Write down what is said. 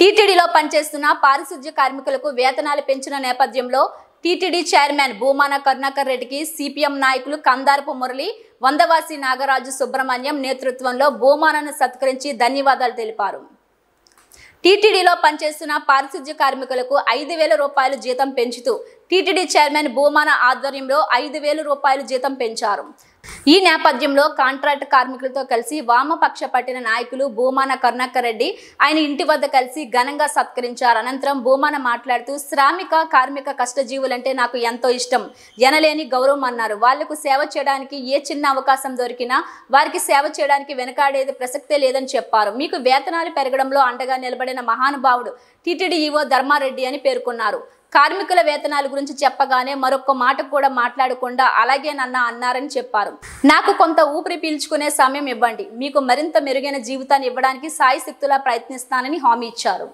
టీటీడీలో పనిచేస్తున్న పారిశుధ్య కార్మికులకు వేతనాలు పెంచిన నేపథ్యంలో టీటీడీ చైర్మన్ భూమాన కరుణాకర్ రెడ్డికి సిపిఎం నాయకులు కందారపు మురళి వందవాసి నాగరాజు సుబ్రహ్మణ్యం నేతృత్వంలో భూమానను సత్కరించి ధన్యవాదాలు తెలిపారు టీటీడీలో పనిచేస్తున్న పారిశుధ్య కార్మికులకు ఐదు వేల రూపాయలు జీతం పెంచుతూ టీటీడీ చైర్మన్ భూమాన ఆధ్వర్యంలో ఐదు వేల రూపాయలు జీతం పెంచారు ఈ నేపథ్యంలో కాంట్రాక్ట్ కార్మికులతో కలిసి వామపక్ష పట్టిన నాయకులు భూమాన కరుణాకర్ రెడ్డి ఆయన ఇంటి వద్ద కలిసి ఘనంగా సత్కరించారు అనంతరం భూమాన మాట్లాడుతూ శ్రామిక కార్మిక కష్టజీవులంటే నాకు ఎంతో ఇష్టం ఎనలేని గౌరవం అన్నారు వాళ్లకు సేవ చేయడానికి ఏ చిన్న అవకాశం దొరికినా వారికి సేవ చేయడానికి వెనకాడేది ప్రసక్తే లేదని చెప్పారు మీకు వేతనాలు పెరగడంలో అండగా నిలబడిన మహానుభావుడు టీటీడీఈఓ ధర్మారెడ్డి అని పేర్కొన్నారు కార్మికుల వేతనాల గురించి చెప్పగానే మరొక్క మాట కూడా మాట్లాడకుండా అలాగే నన్న అన్నారని చెప్పారు నాకు కొంత ఊపిరి పీల్చుకునే సమయం ఇవ్వండి మీకు మరింత మెరుగైన జీవితాన్ని ఇవ్వడానికి సాయి శక్తులా ప్రయత్నిస్తానని హామీ ఇచ్చారు